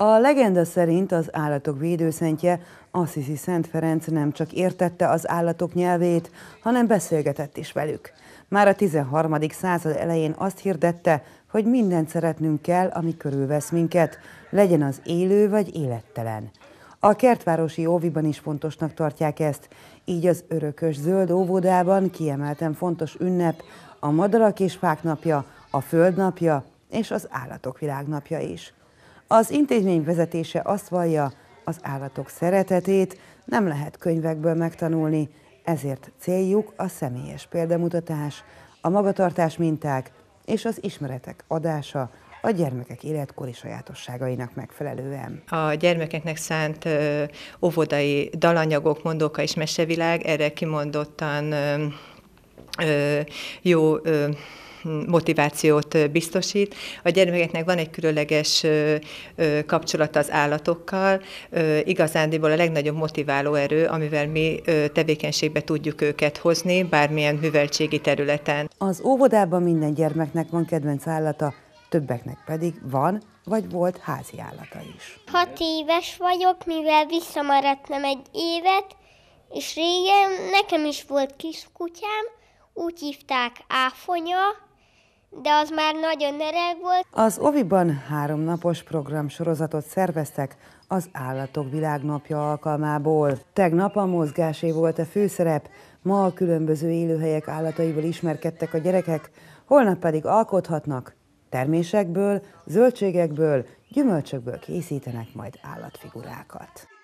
A legenda szerint az állatok védőszentje, Assisi Szent Ferenc nem csak értette az állatok nyelvét, hanem beszélgetett is velük. Már a 13. század elején azt hirdette, hogy mindent szeretnünk kell, ami körülvesz minket, legyen az élő vagy élettelen. A kertvárosi óviban is fontosnak tartják ezt, így az örökös zöld óvodában kiemelten fontos ünnep a madarak és fák napja, a föld napja és az állatok világnapja is. Az intézmény vezetése azt vallja, az állatok szeretetét nem lehet könyvekből megtanulni, ezért céljuk a személyes példamutatás, a magatartás minták és az ismeretek adása a gyermekek életkori sajátosságainak megfelelően. A gyermekeknek szánt ö, óvodai dalanyagok, mondóka és mesevilág erre kimondottan ö, ö, jó motivációt biztosít. A gyermekeknek van egy különleges kapcsolata az állatokkal. Igazándiból a legnagyobb motiváló erő, amivel mi tevékenységbe tudjuk őket hozni, bármilyen műveltségi területen. Az óvodában minden gyermeknek van kedvenc állata, többeknek pedig van vagy volt házi állata is. Hat éves vagyok, mivel visszamaradtam egy évet, és régen nekem is volt kis kutyám, úgy hívták Áfonya, de az már nagyon öreg volt. Az Oviban három napos program sorozatot szerveztek az Állatok Világnapja alkalmából. Tegnap a mozgásé volt a főszerep, ma a különböző élőhelyek állataival ismerkedtek a gyerekek, holnap pedig alkothatnak. Termésekből, zöldségekből, gyümölcsökből készítenek majd állatfigurákat.